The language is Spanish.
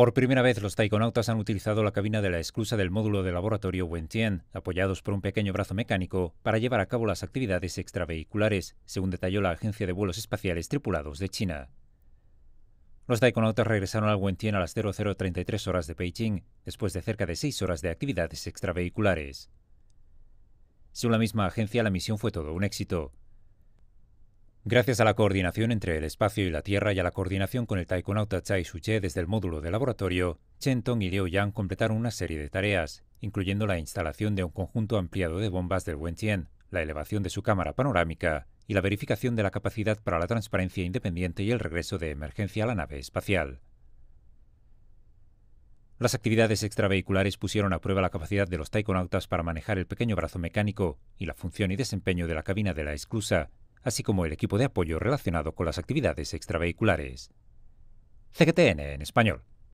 Por primera vez, los taikonautas han utilizado la cabina de la esclusa del módulo de laboratorio Wentian, apoyados por un pequeño brazo mecánico, para llevar a cabo las actividades extravehiculares, según detalló la Agencia de Vuelos Espaciales Tripulados de China. Los taikonautas regresaron al Wentian a las 0033 horas de Beijing, después de cerca de seis horas de actividades extravehiculares. Según la misma agencia, la misión fue todo un éxito. Gracias a la coordinación entre el espacio y la Tierra y a la coordinación con el taikonauta Chai Suche desde el módulo de laboratorio, Chen Tong y Liu Yang completaron una serie de tareas, incluyendo la instalación de un conjunto ampliado de bombas del Wentian, la elevación de su cámara panorámica y la verificación de la capacidad para la transparencia independiente y el regreso de emergencia a la nave espacial. Las actividades extravehiculares pusieron a prueba la capacidad de los taikonautas para manejar el pequeño brazo mecánico y la función y desempeño de la cabina de la esclusa, así como el equipo de apoyo relacionado con las actividades extravehiculares. CGTN en español.